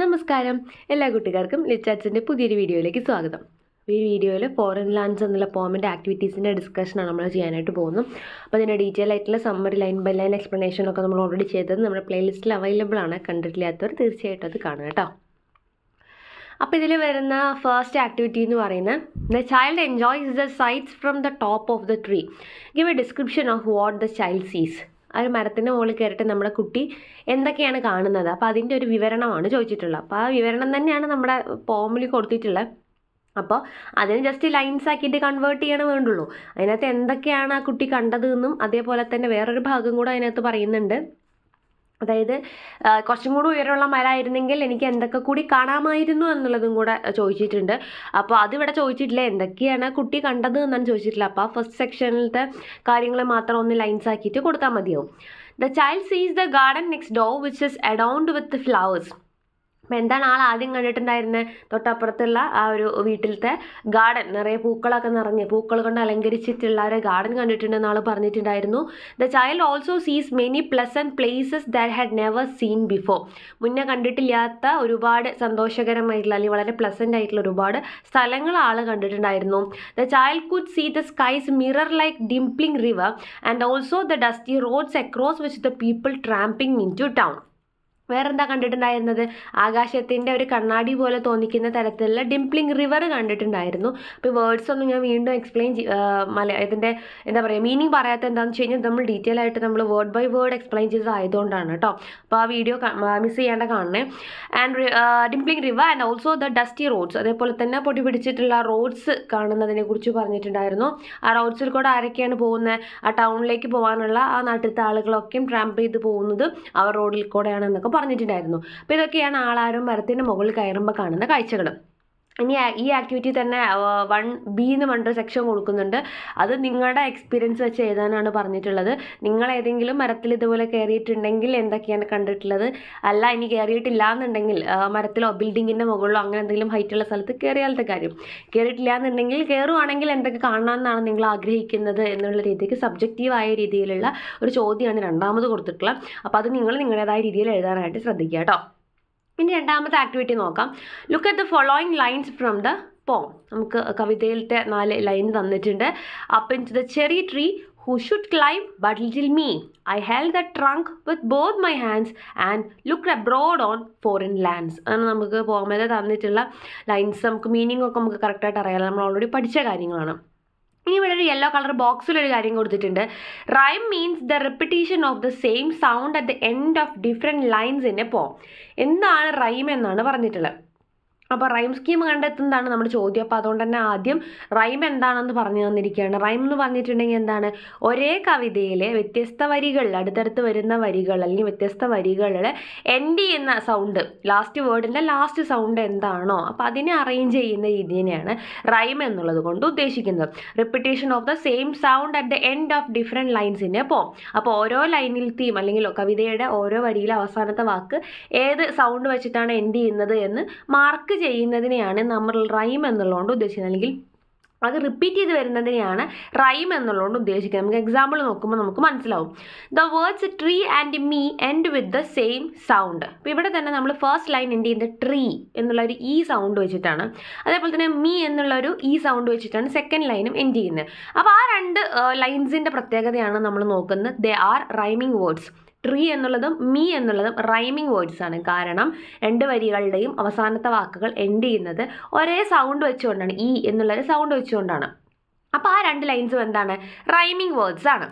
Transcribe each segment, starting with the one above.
നമസ്കാരം എല്ലാ കുട്ടികൾക്കും ലിച്ചാച്ചിൻ്റെ പുതിയൊരു വീഡിയോയിലേക്ക് സ്വാഗതം ഈ വീഡിയോയിൽ ഫോറിൻ ലാൻഡ്സ് എന്നുള്ള പോമിൻ്റെ ആക്ടിവിറ്റീസിൻ്റെ ഡിസ്കഷനാണ് നമ്മൾ ചെയ്യാനായിട്ട് പോകുന്നത് അപ്പോൾ അതിൻ്റെ ഡീറ്റെയിൽ ആയിട്ടുള്ള സമ്മറി ലൈൻ ബൈ ലൈൻ എക്സ്പ്ലനേഷനൊക്കെ നമ്മൾ ഓൾറെഡി ചെയ്തത് നമ്മുടെ പ്ലേലിസ്റ്റിൽ അവൈലബിൾ ആണ് കണ്ടിട്ടില്ലാത്തവർ തീർച്ചയായിട്ടും അത് കാണുക കേട്ടോ അപ്പോൾ ഇതിൽ വരുന്ന ഫസ്റ്റ് ആക്ടിവിറ്റി എന്ന് പറയുന്നത് the child enjoys the sights from the top of the tree give a description of what the child sees ആ ഒരു മരത്തിൻ്റെ മുകളിൽ കയറിയിട്ട് നമ്മുടെ കുട്ടി എന്തൊക്കെയാണ് കാണുന്നത് അപ്പോൾ അതിൻ്റെ ഒരു വിവരണമാണ് ചോദിച്ചിട്ടുള്ളത് അപ്പോൾ ആ വിവരണം തന്നെയാണ് നമ്മുടെ ഫോമിൽ കൊടുത്തിട്ടുള്ളത് അപ്പോൾ അതിന് ജസ്റ്റ് ലൈൻസ് ആക്കിയിട്ട് കൺവേർട്ട് ചെയ്യണം വേണ്ടുള്ളൂ അതിനകത്ത് എന്തൊക്കെയാണ് ആ കുട്ടി കണ്ടത് എന്നും അതേപോലെ തന്നെ വേറൊരു ഭാഗം കൂടെ അതിനകത്ത് പറയുന്നുണ്ട് അതായത് കുറച്ചും കൂടി ഉയരമുള്ള മരമായിരുന്നെങ്കിൽ എനിക്ക് എന്തൊക്കെ കൂടി കാണാമായിരുന്നു എന്നുള്ളതും കൂടെ ചോദിച്ചിട്ടുണ്ട് അപ്പോൾ അതിവിടെ ചോദിച്ചിട്ടില്ല എന്തൊക്കെയാണ് കുട്ടി കണ്ടത് എന്നാണ് ചോദിച്ചിട്ടില്ല അപ്പോൾ ആ ഫസ്റ്റ് സെക്ഷനിലത്തെ കാര്യങ്ങൾ മാത്രം ഒന്ന് ലൈൻസ് ആക്കിയിട്ട് കൊടുത്താൽ മതിയാവും the child sees the garden next door which is adorned with flowers അപ്പം എന്താണ് ആൾ ആദ്യം കണ്ടിട്ടുണ്ടായിരുന്നത് തൊട്ടപ്പുറത്തുള്ള ആ ഒരു വീട്ടിലത്തെ ഗാർഡൻ നിറയെ പൂക്കളൊക്കെ നിറഞ്ഞ് പൂക്കൾ കൊണ്ട് അലങ്കരിച്ചിട്ടുള്ള ഒരു ഗാർഡൻ കണ്ടിട്ടുണ്ടെന്ന് ആൾ പറഞ്ഞിട്ടുണ്ടായിരുന്നു the child also sees many and places that had never seen before മുന്നേ കണ്ടിട്ടില്ലാത്ത ഒരുപാട് സന്തോഷകരമായിട്ടുള്ള അല്ലെങ്കിൽ വളരെ പ്ലസൻ്റ് ആയിട്ടുള്ള ഒരുപാട് സ്ഥലങ്ങൾ ആൾ കണ്ടിട്ടുണ്ടായിരുന്നു the child could see the sky's mirror like dimpling river and also the dusty roads across which the people tramping into town വേറെന്താ കണ്ടിട്ടുണ്ടായിരുന്നത് ആകാശത്തിൻ്റെ ഒരു കണ്ണാടി പോലെ തോന്നിക്കുന്ന തരത്തിലുള്ള ഡിംപ്ലിംഗ് റിവർ കണ്ടിട്ടുണ്ടായിരുന്നു അപ്പോൾ വേർഡ്സ് ഒന്നും ഞാൻ വീണ്ടും എക്സ്പ്ലെയിൻ മല ഇതിൻ്റെ എന്താ പറയുക മീനിങ് പറയാത്ത എന്താണെന്ന് വെച്ച് കഴിഞ്ഞാൽ നമ്മൾ ഡീറ്റെയിൽ ആയിട്ട് നമ്മൾ വേർഡ് ബൈ വേർഡ് എക്സ്പ്ലെയിൻ ചെയ്തതായതുകൊണ്ടാണ് കേട്ടോ അപ്പോൾ ആ വീഡിയോ മിസ് ചെയ്യേണ്ട കാണണേ and dimpling river and also the dusty roads അതേപോലെ തന്നെ പൊടി പിടിച്ചിട്ടുള്ള റോഡ്സ് കാണുന്നതിനെ കുറിച്ച് പറഞ്ഞിട്ടുണ്ടായിരുന്നു ആ റോഡ്സിൽ കൂടെ ആരൊക്കെയാണ് പോകുന്നത് ആ ടൗണിലേക്ക് പോകാനുള്ള ആ നാട്ടിലത്തെ ആളുകളൊക്കെയും ട്രാമ്പ് ചെയ്ത് പോകുന്നത് ആ റോഡിൽ കൂടെയാണ് എന്നൊക്കെ പറഞ്ഞിട്ടുണ്ടായിരുന്നു അപ്പോൾ ഇതൊക്കെയാണ് ആളാരും മരത്തിന് മുകളിൽ കയറുമ്പോൾ കാണുന്ന കാഴ്ചകൾ ഇനി ഈ ആക്ടിവിറ്റി തന്നെ വൺ ബി എന്ന് പറഞ്ഞിട്ട് സെക്ഷൻ കൊടുക്കുന്നുണ്ട് അത് നിങ്ങളുടെ എക്സ്പീരിയൻസ് വെച്ച് എഴുതാനാണ് പറഞ്ഞിട്ടുള്ളത് നിങ്ങൾ ഏതെങ്കിലും മരത്തിൽ ഇതുപോലെ കയറിയിട്ടുണ്ടെങ്കിൽ എന്തൊക്കെയാണ് കണ്ടിട്ടുള്ളത് അല്ല ഇനി കയറിയിട്ടില്ല എന്നുണ്ടെങ്കിൽ മരത്തിലോ ബിൽഡിങ്ങിൻ്റെ മുകളിലോ അങ്ങനെ എന്തെങ്കിലും ഹൈറ്റ് ഉള്ള സ്ഥലത്ത് കയറിയാലത്തെ കാര്യം കയറിയിട്ടില്ല എന്നുണ്ടെങ്കിൽ കയറുവാണെങ്കിൽ എന്തൊക്കെ കാണണമെന്നാണ് നിങ്ങൾ ആഗ്രഹിക്കുന്നത് എന്നുള്ള രീതിക്ക് സബ്ജക്റ്റീവായ രീതിയിലുള്ള ഒരു ചോദ്യമാണ് രണ്ടാമത് കൊടുത്തിട്ടുള്ളത് അപ്പോൾ അത് നിങ്ങൾ നിങ്ങളുടേതായ രീതിയിൽ എഴുതാനായിട്ട് ശ്രദ്ധിക്കുക കേട്ടോ ഇനി രണ്ടാമത്തെ ആക്ടിവിറ്റി നോക്കാം look at the following lines from the poem നമുക്ക് കവിതയിലത്തെ നാല് ലൈൻ തന്നിട്ടുണ്ട് up into the cherry tree who should climb but little me I held the trunk with both my hands and look abroad on foreign lands ആണ് നമുക്ക് പോമേലെ തന്നിട്ടുള്ള lines നമുക്ക് meaning ഒക്കെ നമുക്ക് കറക്റ്റായിട്ട് അറിയാമല്ലോ നമ്മൾ ഓൾറെഡി പഠിച്ച കാര്യങ്ങളാണ് ഇനി ഇവിടെ ഒരു യെല്ലോ കളർ ബോക്സിൽ ഒരു കാര്യം കൊടുത്തിട്ടുണ്ട് rhyme means the repetition of the same sound at the end of different lines in a poem എന്താണ് റൈം എന്നാണ് പറഞ്ഞിട്ടുള്ളത് അപ്പോൾ റൈം സ്കീം കണ്ടെത്തുന്നതാണ് നമ്മുടെ ചോദ്യം അപ്പോൾ അതുകൊണ്ട് തന്നെ ആദ്യം റൈം എന്താണെന്ന് പറഞ്ഞു തന്നിരിക്കുകയാണ് റൈം എന്ന് പറഞ്ഞിട്ടുണ്ടെങ്കിൽ എന്താണ് ഒരേ കവിതയിലെ വ്യത്യസ്ത വരികളിൽ അടുത്തടുത്ത് വരുന്ന വരികൾ അല്ലെങ്കിൽ വ്യത്യസ്ത വരികളിൽ എൻഡ് ചെയ്യുന്ന സൗണ്ട് ലാസ്റ്റ് വേർഡിൻ്റെ ലാസ്റ്റ് സൗണ്ട് എന്താണോ അപ്പോൾ അതിനെ അറേഞ്ച് ചെയ്യുന്ന തന്നെയാണ് റൈം എന്നുള്ളത് കൊണ്ട് ഉദ്ദേശിക്കുന്നത് repetition of the same sound at the end of different ലൈൻസിൻ്റെ പോം അപ്പോൾ ഓരോ ലൈനിൽ തീം അല്ലെങ്കിൽ കവിതയുടെ ഓരോ വരിയിലെ അവസാനത്തെ വാക്ക് ഏത് സൗണ്ട് വെച്ചിട്ടാണ് എൻഡ് ചെയ്യുന്നത് എന്ന് മാർക്ക് ചെയ്യുന്നതിനെയാണ് നമ്മൾ റൈം എന്നുള്ളതുകൊണ്ട് ഉദ്ദേശിക്കുന്നത് അല്ലെങ്കിൽ അത് റിപ്പീറ്റ് ചെയ്ത് വരുന്നതിനെയാണ് റൈം എന്നുള്ളതുകൊണ്ട് ഉദ്ദേശിക്കുന്നത് നമുക്ക് എക്സാമ്പിൾ നോക്കുമ്പോൾ നമുക്ക് മനസ്സിലാവും the words tree and me end with the same sound അപ്പോൾ ഇവിടെ തന്നെ നമ്മൾ ഫസ്റ്റ് ലൈൻ എൻഡ് ചെയ്യുന്നത് ട്രീ എന്നുള്ള ഒരു ഇ e സൗണ്ട് വെച്ചിട്ടാണ് അതേപോലെ തന്നെ മീ എന്നുള്ള ഒരു ഇ e സൗണ്ട് വെച്ചിട്ടാണ് സെക്കൻഡ് ലൈനും എൻഡ് ചെയ്യുന്നത് അപ്പോൾ ആ രണ്ട് ലൈൻസിൻ്റെ പ്രത്യേകതയാണ് നമ്മൾ നോക്കുന്നത് they are rhyming words tree എന്നുള്ളതും മീ എന്നുള്ളതും റൈമിംഗ് വേർഡ്സ് ആണ് കാരണം രണ്ട് വരികളുടെയും അവസാനത്തെ വാക്കുകൾ എൻഡ് ചെയ്യുന്നത് ഒരേ സൗണ്ട് വെച്ചുകൊണ്ടാണ് ഇ e എന്നുള്ളൊരു സൗണ്ട് വെച്ചുകൊണ്ടാണ് അപ്പോൾ ആ രണ്ട് ലൈൻസും എന്താണ് റൈമിംഗ് വേർഡ്സ് ആണ്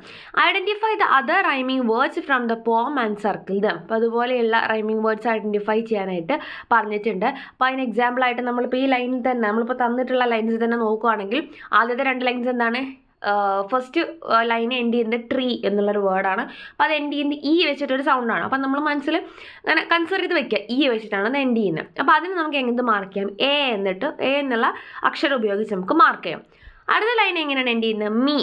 identify the other rhyming words from the poem and circle them അപ്പോൾ അതുപോലെയുള്ള റൈമിംഗ് വേർഡ്സ് ഐഡൻറ്റിഫൈ ചെയ്യാനായിട്ട് പറഞ്ഞിട്ടുണ്ട് അപ്പോൾ അതിന് എക്സാമ്പിളായിട്ട് നമ്മളിപ്പോൾ ഈ ലൈനിൽ തന്നെ നമ്മളിപ്പോൾ തന്നിട്ടുള്ള ലൈൻസ് തന്നെ നോക്കുകയാണെങ്കിൽ ആദ്യത്തെ രണ്ട് ലൈൻസ് എന്താണ് ഫസ്റ്റ് ലൈൻ എൻഡ് ചെയ്യുന്നത് ട്രീ എന്നുള്ളൊരു വേർഡാണ് അപ്പോൾ അത് എൻഡ് ചെയ്യുന്നത് ഈ e വെച്ചിട്ടൊരു സൗണ്ടാണ് അപ്പോൾ നമ്മൾ മനസ്സിൽ അങ്ങനെ കൺസിഡർ ചെയ്ത് വെക്കുക ഈ e വെച്ചിട്ടാണ് അത് എൻഡ് ചെയ്യുന്നത് അപ്പോൾ അതിന് നമുക്ക് എങ്ങനെ മാർക്ക് ചെയ്യാം എ എന്നിട്ട് എ എന്നുള്ള അക്ഷരം ഉപയോഗിച്ച് നമുക്ക് മാർക്ക് ചെയ്യാം അടുത്ത ലൈൻ എങ്ങനെയാണ് എൻഡ് ചെയ്യുന്നത് മീ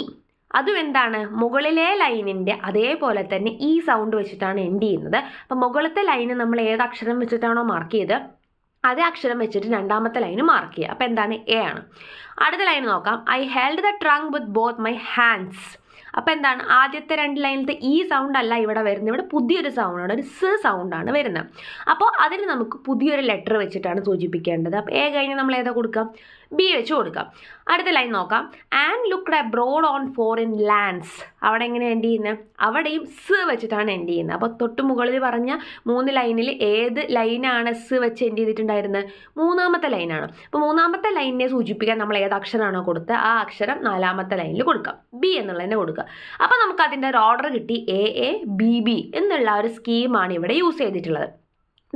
അതും എന്താണ് മുകളിലെ ലൈനിൻ്റെ അതേപോലെ തന്നെ ഈ e സൗണ്ട് വെച്ചിട്ടാണ് എൻഡ് ചെയ്യുന്നത് അപ്പോൾ മുകളിലത്തെ ലൈന് നമ്മൾ ഏത് അക്ഷരം വെച്ചിട്ടാണോ മാർക്ക് ചെയ്ത് അതേ അക്ഷരം വെച്ചിട്ട് രണ്ടാമത്തെ ലൈന് മാർക്ക് ചെയ്യുക അപ്പോൾ എന്താണ് എ ആണ് അടുത്ത ലൈൻ നോക്കാം I held the trunk with both my hands അപ്പോൾ എന്താണ് ആദ്യത്തെ രണ്ട് ലൈനിലത്തെ ഈ സൗണ്ട് അല്ല ഇവിടെ വരുന്നത് ഇവിടെ പുതിയൊരു സൗണ്ടാണ് ഒരു സ് സൗണ്ടാണ് വരുന്നത് അപ്പോൾ അതിന് നമുക്ക് പുതിയൊരു ലെറ്റർ വെച്ചിട്ടാണ് സൂചിപ്പിക്കേണ്ടത് അപ്പോൾ എ കഴിഞ്ഞാൽ നമ്മൾ ഏതാ കൊടുക്കാം ബി വെച്ച് കൊടുക്കാം അടുത്ത ലൈൻ നോക്കാം and looked abroad on foreign lands അവിടെ എങ്ങനെ എൻഡ് ചെയ്യുന്നത് അവിടെയും സ് വെച്ചിട്ടാണ് എൻഡ് ചെയ്യുന്നത് അപ്പോൾ തൊട്ട് മുകളിൽ പറഞ്ഞ മൂന്ന് ലൈനിൽ ഏത് ലൈനാണ് സ് വെച്ച് എൻഡ് ചെയ്തിട്ടുണ്ടായിരുന്നത് മൂന്നാമത്തെ ലൈനാണ് അപ്പോൾ മൂന്നാമത്തെ ലൈനിനെ സൂചിപ്പിക്കാൻ നമ്മൾ ഏത് അക്ഷരമാണോ കൊടുത്തത് ആ അക്ഷരം നാലാമത്തെ ലൈനിൽ കൊടുക്കാം ബി എന്നുള്ളതിനെ കൊടുക്കുക അപ്പോൾ നമുക്ക് അതിൻ്റെ ഒരു ഓർഡർ കിട്ടി എ എ ബി ബി എന്നുള്ള ഒരു സ്കീമാണ് ഇവിടെ യൂസ് ചെയ്തിട്ടുള്ളത്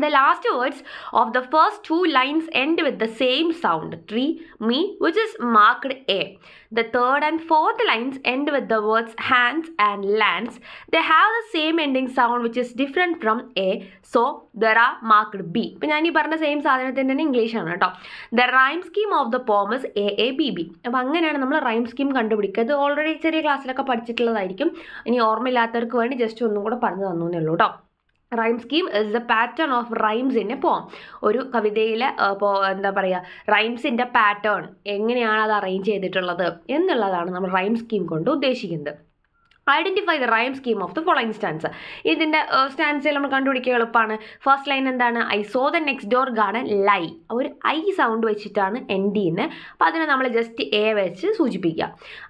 The last words of the first two lines end with the same sound tree, me, which is marked A. The third and fourth lines end with the words hands and lands. They have the same ending sound which is different from A. So, there are marked B. ഇപ്പം ഞാൻ ഈ same same സാധനത്തിൻ്റെ English. ഇംഗ്ലീഷാണ് കേട്ടോ the rhyme scheme of the poem is A A B B അപ്പം അങ്ങനെയാണ് already rhyme scheme കണ്ടുപിടിക്കുക ഇത് ഓൾറെഡി ചെറിയ ക്ലാസ്സിലൊക്കെ പഠിച്ചിട്ടുള്ളതായിരിക്കും ഇനി ഓർമ്മയില്ലാത്തവർക്ക് വേണ്ടി ജസ്റ്റ് ഒന്നും കൂടെ പറഞ്ഞു rhyme scheme is the pattern of റൈംസിൻ്റെ പോം ഒരു കവിതയിലെ ഇപ്പോൾ എന്താ പറയുക റൈംസിൻ്റെ പാറ്റേൺ എങ്ങനെയാണ് അത് അറേഞ്ച് ചെയ്തിട്ടുള്ളത് എന്നുള്ളതാണ് നമ്മൾ റൈം സ്കീം കൊണ്ട് ഉദ്ദേശിക്കുന്നത് identify the rhyme scheme of the following stanza ഇതിൻ്റെ സ്റ്റാൻസിൽ നമ്മൾ കണ്ടുപിടിക്കുക എളുപ്പമാണ് ഫസ്റ്റ് ലൈൻ എന്താണ് I saw the next door garden lie ഒരു ഐ സൗണ്ട് വെച്ചിട്ടാണ് എൻ എന്ന് അപ്പോൾ അതിനെ നമ്മൾ ജസ്റ്റ് എ വെച്ച് സൂചിപ്പിക്കുക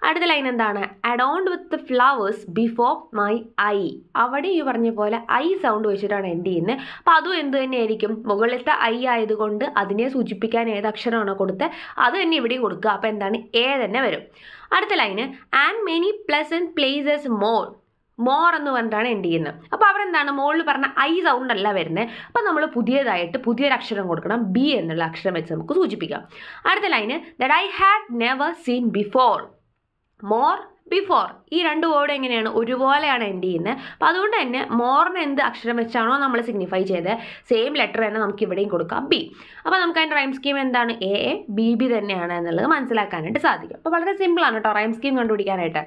അടുത്ത ലൈൻ എന്താണ് adorned with the flowers before my eye അവിടെ ഈ പറഞ്ഞ പോലെ ഐ സൗണ്ട് വെച്ചിട്ടാണ് എൻ എന്ന് അപ്പോൾ അതും എന്ത് തന്നെയായിരിക്കും മുകളിലത്തെ ഐ ആയതുകൊണ്ട് അതിനെ സൂചിപ്പിക്കാൻ ഏത് അക്ഷരമാണോ കൊടുത്തത് അത് തന്നെ ഇവിടെ കൊടുക്കുക അപ്പോൾ എന്താണ് എ തന്നെ വരും അടുത്ത ലൈന് and many pleasant places more more എന്ന് പറഞ്ഞിട്ടാണ് എൻഡ് ചെയ്യുന്നത് അപ്പോൾ അവിടെ എന്താണ് മോളിൽ പറഞ്ഞ ഐ സൗണ്ട് അല്ല വരുന്നത് അപ്പോൾ നമ്മൾ പുതിയതായിട്ട് പുതിയൊരു അക്ഷരം കൊടുക്കണം ബി എന്നുള്ള അക്ഷരം വെച്ച് നമുക്ക് സൂചിപ്പിക്കാം അടുത്ത ലൈന് that I had never seen before more before ഈ രണ്ട് വേർഡ് എങ്ങനെയാണ് ഒരുപോലെയാണ് എൻഡ് ചെയ്യുന്നത് അപ്പോൾ അതുകൊണ്ട് തന്നെ മോറിന് എന്ത് അക്ഷരം വെച്ചാണോ നമ്മൾ സിഗ്നിഫൈ ചെയ്ത് സെയിം ലെറ്റർ തന്നെ നമുക്ക് ഇവിടെയും കൊടുക്കാം ബി അപ്പോൾ നമുക്ക് അതിൻ്റെ റൈം സ്കീം എന്താണ് എ എ ബി ബി തന്നെയാണ് എന്നുള്ളത് മനസ്സിലാക്കാനായിട്ട് സാധിക്കും അപ്പോൾ വളരെ സിമ്പിളാണ് കേട്ടോ റൈം സ്കീം കണ്ടുപിടിക്കാനായിട്ട്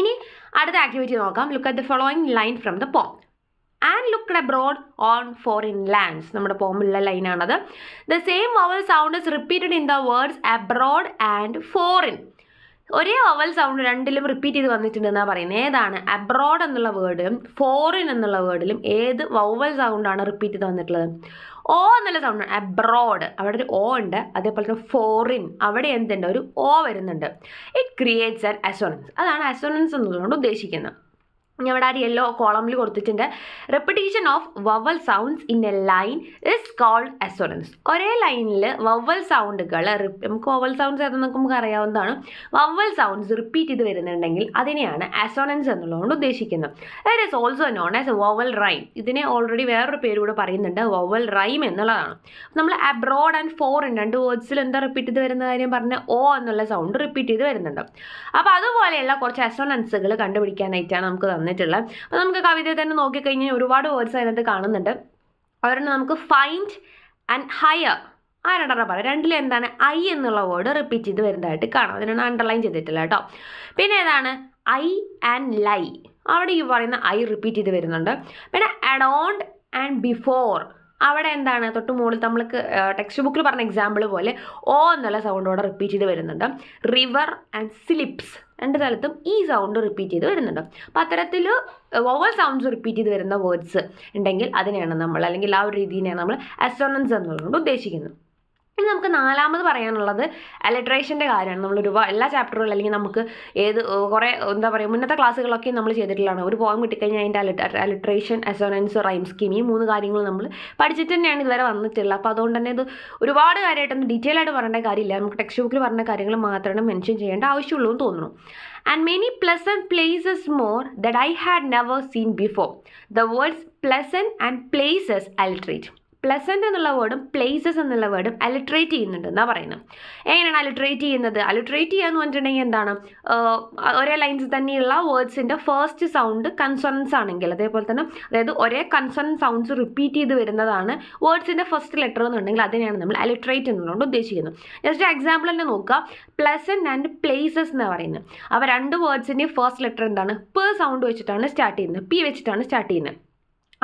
ഇനി അടുത്ത ആക്ടിവിറ്റി നോക്കാം look at the following line from the poem and looked abroad on foreign lands നമ്മുടെ പോമിലുള്ള ലൈനാണത് the same vowel sound is repeated in the words abroad and foreign ഒരേ വവൽ സൗണ്ട് രണ്ടിലും repeat ചെയ്ത് വന്നിട്ടുണ്ടെന്നാണ് പറയുന്നത് ഏതാണ് അബ്രോഡ് എന്നുള്ള വേർഡിലും ഫോറിൻ എന്നുള്ള വേർഡിലും ഏത് വവൽ സൗണ്ടാണ് റിപ്പീറ്റ് ചെയ്ത് വന്നിട്ടുള്ളത് ഓ എന്നുള്ള സൗണ്ട് അബ്രോഡ് അവിടെ ഒരു ഓ ഉണ്ട് അതേപോലെ തന്നെ ഫോറിൻ അവിടെ എന്തുണ്ട് ഒരു ഓ വരുന്നുണ്ട് ഇറ്റ് ക്രിയേറ്റ്സ് ആൻ അസോണൻസ് അതാണ് അസോണൻസ് എന്നുള്ളതുകൊണ്ട് ഉദ്ദേശിക്കുന്നത് ഞാൻ ഇവിടെ ആ യെല്ലോ കോളമിൽ കൊടുത്തിട്ടുണ്ട് repetition of vowel sounds in a line is called assonance ഒരേ ലൈനിൽ വവൽ സൗണ്ടുകൾ നമുക്ക് വവൽ സൗണ്ട്സ് ഏതെന്നൊക്കെ നമുക്ക് അറിയാവുന്നതാണ് വവൽ സൗണ്ട്സ് റിപ്പീറ്റ് ചെയ്ത് വരുന്നുണ്ടെങ്കിൽ അതിനെയാണ് അസോണൻസ് എന്നുള്ളതുകൊണ്ട് ഉദ്ദേശിക്കുന്നത് it is also known as vowel rhyme ഇതിനെ ഓൾറെഡി വേറൊരു പേര് കൂടെ പറയുന്നുണ്ട് വവൽ റൈം എന്നുള്ളതാണ് നമ്മൾ അബ്രോഡ് ആൻഡ് ഉണ്ട് രണ്ട് വേർഡ്സിൽ എന്താ റിപ്പീറ്റ് ചെയ്ത് വരുന്ന കാര്യം പറഞ്ഞ ഓ എന്നുള്ള സൗണ്ട് റിപ്പീറ്റ് ചെയ്ത് വരുന്നുണ്ട് അപ്പോൾ അതുപോലെയുള്ള കുറച്ച് അസോണൻസുകൾ കണ്ടുപിടിക്കാനായിട്ടാണ് നമുക്ക് തന്നത് തന്നിട്ടുള്ളത് അപ്പോൾ നമുക്ക് കവിതയെ തന്നെ നോക്കിക്കഴിഞ്ഞാൽ ഒരുപാട് വേർഡ്സ് അതിനകത്ത് കാണുന്നുണ്ട് അവരുടെ നമുക്ക് ഫൈൻഡ് ആൻഡ് ഹയർ ആ രണ്ടെണ്ണം പറയാം രണ്ടിൽ എന്താണ് ഐ എന്നുള്ള വേർഡ് റിപ്പീറ്റ് ചെയ്ത് വരുന്നതായിട്ട് കാണാം അതിനാണ് അണ്ടർലൈൻ ചെയ്തിട്ടില്ല കേട്ടോ പിന്നെ ഏതാണ് ഐ ആൻഡ് ലൈ അവിടെ ഈ പറയുന്ന ഐ റിപ്പീറ്റ് ചെയ്ത് വരുന്നുണ്ട് പിന്നെ അഡോണ്ട് ആൻഡ് ബിഫോർ അവിടെ എന്താണ് തൊട്ട് മുകളിൽ നമ്മൾ ടെക്സ്റ്റ് ബുക്കിൽ പറഞ്ഞ എക്സാമ്പിൾ പോലെ ഓ എന്നുള്ള അവിടെ റിപ്പീറ്റ് ചെയ്ത് വരുന്നുണ്ട് റിവർ ആൻഡ് സ്ലിപ്സ് രണ്ട് സ്ഥലത്തും ഈ സൗണ്ട് റിപ്പീറ്റ് ചെയ്ത് വരുന്നുണ്ട് അപ്പം അത്തരത്തിൽ വോവൽ സൗണ്ട്സ് റിപ്പീറ്റ് ചെയ്ത് വരുന്ന വേർഡ്സ് ഉണ്ടെങ്കിൽ അതിനെയാണ് നമ്മൾ അല്ലെങ്കിൽ ആ ഒരു രീതിയിലാണ് നമ്മൾ അസോണൻസ് എന്നുള്ളതുകൊണ്ട് ഉദ്ദേശിക്കുന്നത് ഇനി നമുക്ക് നാലാമത് പറയാനുള്ളത് അലിട്രേഷൻ്റെ കാര്യമാണ് നമ്മൾ ഒരുപാട് എല്ലാ ചാപ്റ്ററുകളും അല്ലെങ്കിൽ നമുക്ക് ഏത് കുറേ എന്താ പറയുക മുന്നത്തെ ക്ലാസ്സുകളൊക്കെ നമ്മൾ ചെയ്തിട്ടുള്ളതാണ് ഒരു പോയം കിട്ടിക്കഴിഞ്ഞാൽ അതിൻ്റെ അലി അലിട്രേഷൻ അസോണൻസ് റൈം സ്കീം ഈ മൂന്ന് കാര്യങ്ങൾ നമ്മൾ പഠിച്ചിട്ട് തന്നെയാണ് ഇതുവരെ വന്നിട്ടുള്ളത് അപ്പോൾ അതുകൊണ്ട് തന്നെ ഇത് ഒരുപാട് കാര്യമായിട്ടൊന്നും ഡീറ്റെയിൽ ആയിട്ട് പറയേണ്ട കാര്യമില്ല നമുക്ക് ടെക്സ്റ്റ് ബുക്കിൽ പറഞ്ഞ കാര്യങ്ങൾ മാത്രമാണ് മെൻഷൻ ചെയ്യേണ്ട ആവശ്യമുള്ളൂ എന്ന് തോന്നുന്നു and many pleasant places more that I had never seen before the words pleasant and places alliterate pleasant എന്നുള്ള വേർഡും പ്ലേസസ് എന്നുള്ള വേർഡും അലിട്രേറ്റ് ചെയ്യുന്നുണ്ട് എന്നാണ് പറയുന്നത് എങ്ങനെയാണ് അലിട്രേറ്റ് ചെയ്യുന്നത് അലിട്രേറ്റ് ചെയ്യുക എന്ന് പറഞ്ഞിട്ടുണ്ടെങ്കിൽ എന്താണ് ഒരേ ലൈൻസ് തന്നെയുള്ള വേർഡ്സിൻ്റെ ഫസ്റ്റ് സൗണ്ട് കൺസോണൻസ് ആണെങ്കിൽ അതേപോലെ തന്നെ അതായത് ഒരേ കൺസൺ സൗണ്ട്സ് റിപ്പീറ്റ് ചെയ്ത് വരുന്നതാണ് വേർഡ്സിൻ്റെ ഫസ്റ്റ് ലെറ്റർ എന്നുണ്ടെങ്കിൽ അതിനെയാണ് നമ്മൾ അലിട്രേറ്റ് എന്നുകൊണ്ട് ഉദ്ദേശിക്കുന്നത് ജസ്റ്റ് എക്സാമ്പിൾ തന്നെ നോക്കുക പ്ലസൻ ആൻഡ് പ്ലേസസ് എന്ന് പറയുന്നത് അപ്പോൾ രണ്ട് വേർഡ്സിൻ്റെയും ഫസ്റ്റ് ലെറ്റർ എന്താണ് പ് സൗണ്ട് വെച്ചിട്ടാണ് സ്റ്റാർട്ട് ചെയ്യുന്നത് പി വെച്ചിട്ടാണ് സ്റ്റാർട്ട് ചെയ്യുന്നത്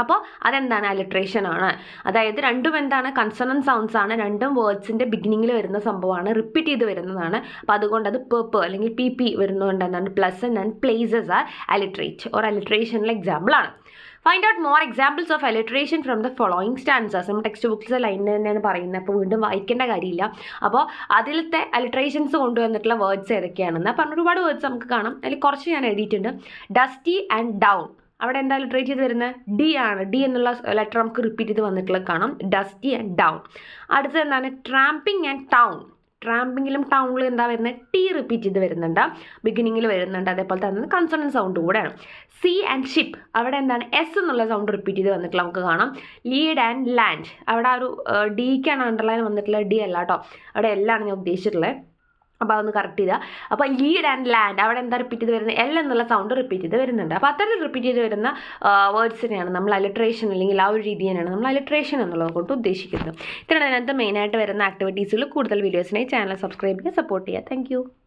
അപ്പോൾ അതെന്താണ് അലിട്രേഷൻ ആണ് അതായത് രണ്ടും എന്താണ് കൺസണൻറ്റ് സൗണ്ട്സ് ആണ് രണ്ടും വേർഡ്സിൻ്റെ ബിഗിനിങ്ങിൽ വരുന്ന സംഭവമാണ് റിപ്പീറ്റ് ചെയ്ത് വരുന്നതാണ് അപ്പോൾ അതുകൊണ്ട് അത് പേപ്പ് അല്ലെങ്കിൽ പി പി വരുന്നതുകൊണ്ട് എന്താണ് plus and places are alliterate or അലിട്രേഷനിലെ എക്സാമ്പിളാണ് find out more examples of alliteration from the following stanzas നമ്മൾ ടെക്സ്റ്റ് ബുക്സ് ലൈൻ തന്നെയാണ് പറയുന്നത് അപ്പോൾ വീണ്ടും വായിക്കേണ്ട കാര്യമില്ല അപ്പോൾ അതിലത്തെ അലിട്രേഷൻസ് കൊണ്ടുവന്നിട്ടുള്ള വേർഡ്സ് ഏതൊക്കെയാണെന്ന് അപ്പോൾ ഒരുപാട് വേർഡ്സ് നമുക്ക് കാണാം അതിൽ കുറച്ച് ഞാൻ എഴുതിയിട്ടുണ്ട് ഡസ്റ്റി ആൻഡ് ഡൗൺ അവിടെ എന്തായാലും ട്രീറ്റ് ചെയ്ത് വരുന്നത് ഡി ആണ് ഡി എന്നുള്ള ലെറ്റർ നമുക്ക് റിപ്പീറ്റ് ചെയ്ത് വന്നിട്ടുള്ളത് കാണാം ഡസ്റ്റി ആൻഡ് ഡൗൺ അടുത്തത് എന്താണ് ട്രാമ്പിംഗ് ആൻഡ് ടൗൺ ട്രാമ്പിങ്ങിലും ടൗണിലും എന്താ വരുന്നത് ടി റിപ്പീറ്റ് ചെയ്ത് വരുന്നുണ്ട് ബിഗിനിങ്ങിൽ വരുന്നുണ്ട് അതേപോലെ തന്നെ കൺസണൻ സൗണ്ട് കൂടെയാണ് സി ആൻഡ് ഷിപ്പ് അവിടെ എന്താണ് എസ് എന്നുള്ള സൗണ്ട് റിപ്പീറ്റ് ചെയ്ത് വന്നിട്ടുള്ള നമുക്ക് കാണാം ലീഡ് ആൻഡ് ലാൻഡ് അവിടെ ആ ഒരു ഡിക്കാണ് അണ്ടർലൈൻ വന്നിട്ടുള്ളത് ഡി അല്ല കേട്ടോ അവിടെ എല്ലാം ഞാൻ ഉദ്ദേശിച്ചിട്ടുള്ളത് അപ്പോൾ അതൊന്ന് കറക്റ്റ് ചെയ്താൽ അപ്പോൾ ലീഡ് ആൻഡ് ലാൻഡ് അവിടെ എന്താ റിപ്പീറ്റ് ചെയ്ത് വരുന്നത് എൽ എന്നുള്ള സൗണ്ട് റിപ്പീറ്റ് ചെയ്ത് വരുന്നുണ്ട് അപ്പോൾ അത്തരം റിപ്പീറ്റ് ചെയ്ത് വരുന്ന വേർഡ്സിനെയാണ് നമ്മൾ അലിട്രേഷൻ അല്ലെങ്കിൽ ആ ഒരു രീതി നമ്മൾ അലിട്രേഷൻ എന്നുള്ളത് കൊണ്ട് ഉദ്ദേശിക്കുന്നത് ഇത്രയാണ് അതിനകത്ത് മെയിനായിട്ട് വരുന്ന ആക്ടിവിറ്റീസുകൾ കൂടുതൽ വീഡിയോസിനായി ചാനൽ സബ്സ്ക്രൈബ് ചെയ്യുക സപ്പോർട്ട് ചെയ്യുക താങ്ക്